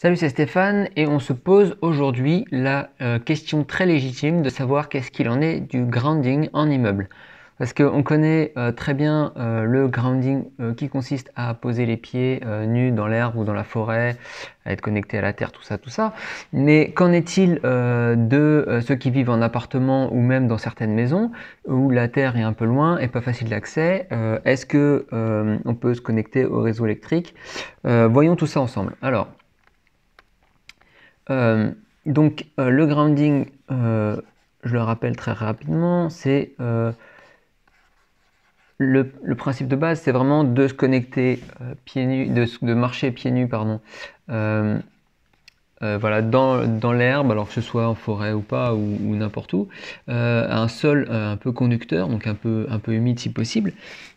Salut, c'est Stéphane et on se pose aujourd'hui la euh, question très légitime de savoir qu'est-ce qu'il en est du grounding en immeuble. Parce qu'on connaît euh, très bien euh, le grounding qui consiste à poser les pieds nus dans l'herbe ou dans la forêt, à être connecté à la terre, tout ça, tout ça. Mais qu'en est-il de ceux qui vivent en appartement ou même dans certaines maisons où la terre est un peu loin et pas facile d'accès Est-ce que on peut se connecter au réseau électrique Voyons tout ça ensemble. Alors. Euh, donc euh, le grounding, euh, je le rappelle très rapidement, c'est le, principe de base, c'est vraiment de se connecter pieds nus, de, de, marcher pieds nus, pardon, euh, voilà, dans, l'herbe, alors que ce soit en forêt ou pas, ou, n'importe où, euh, un sol euh, un peu conducteur, donc un peu, humide si possible.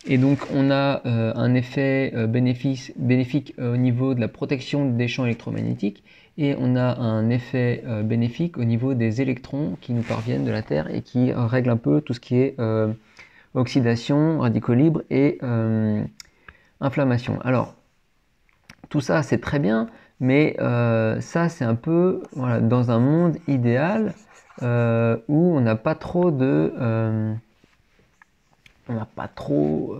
Et donc on a un effet bénéfice, bénéfique au niveau de la protection des champs électromagnétiques, et on a un effet bénéfique au niveau des électrons qui nous parviennent de la Terre et qui règlent un peu tout ce qui est oxydation, radicaux libres et inflammation. Alors, tout ça c'est très bien, mais euh, ça, c'est un peu dans un monde idéal euh, où on n'a pas trop de. Euh, on n'a pas trop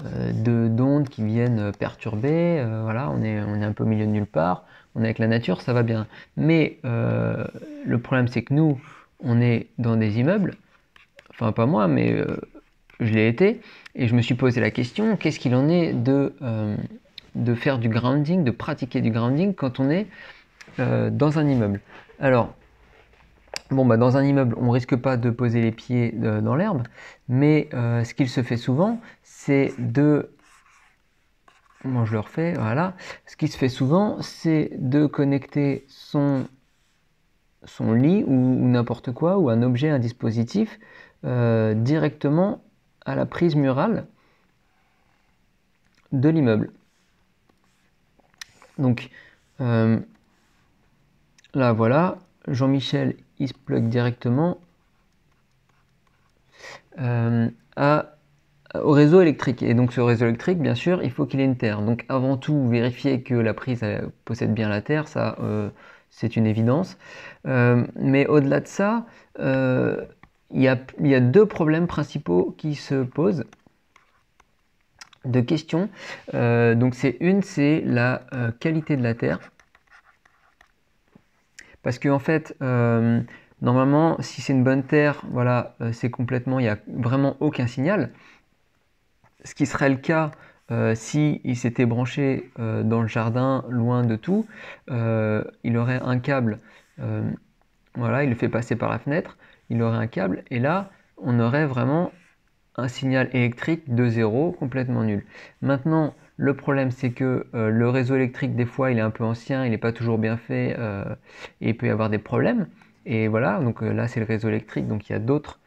de d'ondes qui viennent perturber. voilà, on est, on est un peu au milieu de nulle part. On est avec la nature, ça va bien. Mais le problème, c'est que nous, on est dans des immeubles. Enfin, pas moi, mais je l'ai été. Et je me suis posé la question qu'est-ce qu'il en est de de faire du grounding, de pratiquer du grounding quand on est euh, dans un immeuble. Alors, bon, bah, dans un immeuble, on ne risque pas de poser les pieds euh, dans l'herbe, mais euh, ce qu'il se fait souvent, c'est de... comment je le refais, voilà. Ce qui se fait souvent, c'est de connecter son, son lit ou n'importe quoi, ou un objet, un dispositif, directement à la prise murale de l'immeuble. Donc euh, là voilà, Jean-Michel il se plug directement euh, au réseau électrique. Et donc ce réseau électrique, bien sûr, il faut qu'il ait une terre. Donc avant tout, vérifier que la prise euh, possède bien la terre, ça c'est une évidence. mais au-delà de ça, il y a deux problèmes principaux qui se posent de questions. Euh, donc c'est une, c'est la euh, qualité de la terre. Parce que en fait, euh, normalement, si c'est une bonne terre, voilà, c'est complètement, il n'y a vraiment aucun signal. Ce qui serait le cas si il s'était branché dans le jardin, loin de tout, il aurait un câble. voilà, il le fait passer par la fenêtre, il aurait un câble, et là, on aurait vraiment signal électrique de zéro complètement nul. Maintenant, le problème c'est que euh, le réseau électrique des fois il est un peu ancien, il n'est pas toujours bien fait euh, et il peut y avoir des problèmes. Et voilà, donc euh, là c'est le réseau électrique, donc il y a d'autres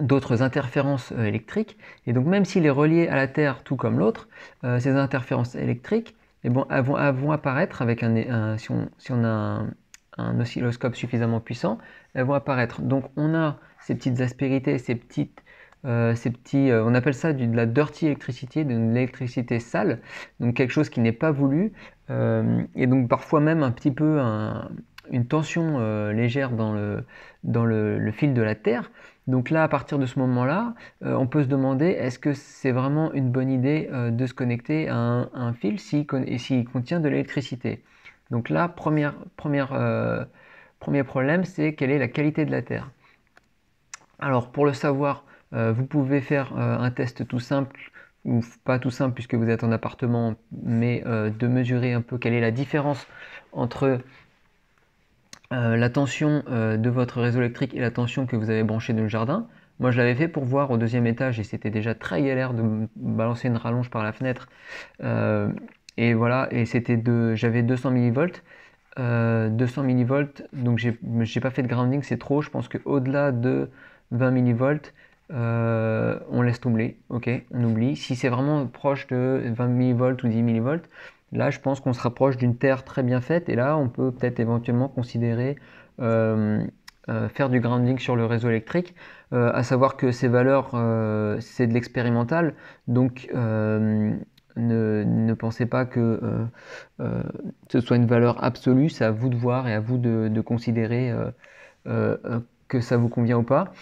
d'autres interférences électriques. Et donc même s'il est relié à la Terre tout comme l'autre, ces interférences électriques et eh bon, elles vont, apparaître avec un, un si, on, si on a un, un oscilloscope suffisamment puissant, elles vont apparaître. Donc on a ces petites aspérités, ces petites euh, petits, euh, on appelle ça de la dirty electricity, de l'électricité sale, donc quelque chose qui n'est pas voulu, euh, et donc parfois même un petit peu une tension légère dans, le, fil de la Terre. Donc là, à partir de ce moment-là, on peut se demander est-ce que c'est vraiment une bonne idée de se connecter à un, fil s'il contient de l'électricité donc là, première, première, euh, premier problème, c'est quelle est la qualité de la Terre. Alors pour le savoir, euh, vous pouvez faire euh, un test tout simple, ou pas tout simple puisque vous êtes en appartement, mais de mesurer un peu quelle est la différence entre la tension de votre réseau électrique et la tension que vous avez branchée dans le jardin. Moi, je l'avais fait pour voir au deuxième étage et c'était déjà très galère de balancer une rallonge par la fenêtre et voilà, et c'était de, j'avais 200 millivolts. 200 euh, millivolts, donc j'ai, pas fait de grounding, c'est trop. Je pense que au delà de 20 millivolts, euh, on laisse tomber, ok, on oublie. Si c'est vraiment proche de 20 millivolts ou 10 millivolts, là je pense qu'on se rapproche d'une terre très bien faite et là on peut peut-être éventuellement considérer euh, faire du grounding sur le réseau électrique. à savoir que ces valeurs, c'est de l'expérimental, donc ne, pensez pas que euh, euh, ce soit une valeur absolue, c'est à vous de voir et à vous de, considérer euh, que ça vous convient ou pas.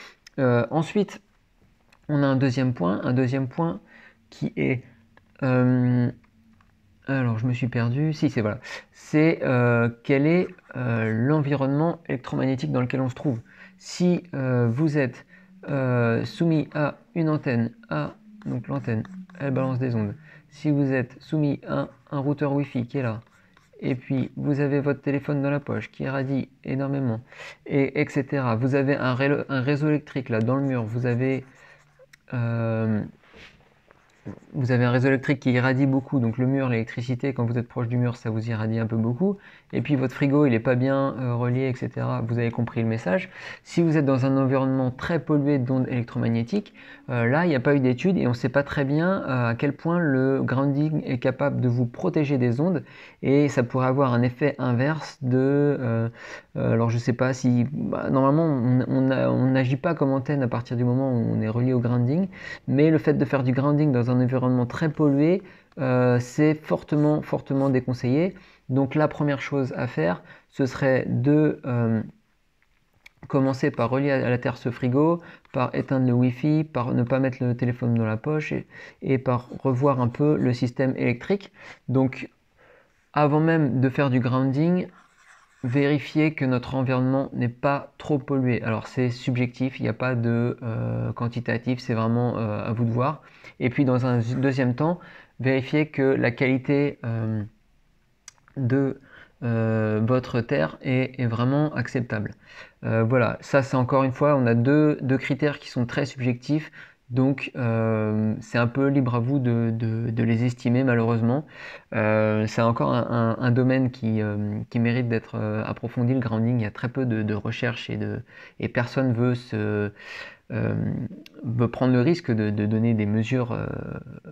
ensuite, on a un deuxième point, un deuxième point qui est alors, je me suis perdu. Si, c'est voilà. C'est quel est l'environnement électromagnétique dans lequel on se trouve. Si vous êtes soumis à une antenne, à donc l'antenne, elle balance des ondes, si vous êtes soumis à un routeur Wi-Fi qui est là, et puis vous avez votre téléphone dans la poche qui irradie énormément, et etc. Vous avez un, réseau électrique là dans le mur, vous avez, euh, vous avez un réseau électrique qui irradie beaucoup, donc le mur, l'électricité, quand vous êtes proche du mur, ça vous irradie un peu beaucoup, et puis votre frigo il n'est pas bien euh, relié, etc. Vous avez compris le message. Si vous êtes dans un environnement très pollué d'ondes électromagnétiques, euh, là il n'y a pas eu d'études et on ne sait pas très bien euh, à quel point le grounding est capable de vous protéger des ondes et ça pourrait avoir un effet inverse de... alors je ne sais pas si... Bah, normalement on n'agit pas comme antenne à partir du moment où on est relié au grounding, mais le fait de faire du grounding dans un environnement très pollué, c'est fortement, fortement déconseillé. Donc la première chose à faire, ce serait de euh, commencer par relier à la terre ce frigo, par éteindre le Wi-Fi, par ne pas mettre le téléphone dans la poche et, par revoir un peu le système électrique. Donc avant même de faire du grounding, vérifiez que notre environnement n'est pas trop pollué. Alors c'est subjectif, il n'y a pas de euh, quantitatif, c'est vraiment euh, à vous de voir. Et puis dans un deuxième temps, vérifiez que la qualité de euh, votre terre est, est vraiment acceptable. Euh, voilà, ça c'est encore une fois, on a deux critères qui sont très subjectifs. Donc euh, c'est un peu libre à vous de, les estimer malheureusement. Euh, c'est encore un, domaine euh, qui, mérite d'être approfondi, le grounding. Il y a très peu de, de recherche et, personne veut, se, veut prendre le risque de, donner des mesures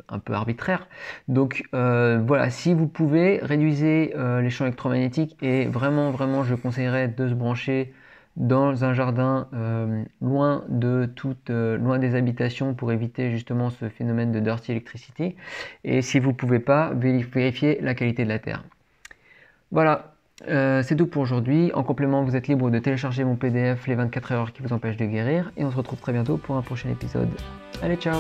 un peu arbitraires. Donc voilà, si vous pouvez, réduisez les champs électromagnétiques et vraiment, vraiment, je conseillerais de se brancher dans un jardin euh, loin, euh, loin des habitations pour éviter justement ce phénomène de dirty electricity. Et si vous ne pouvez pas, vérifiez la qualité de la terre. Voilà, euh, c'est tout pour aujourd'hui. En complément, vous êtes libre de télécharger mon PDF Les 24 heures qui vous empêchent de guérir. Et on se retrouve très bientôt pour un prochain épisode. Allez, ciao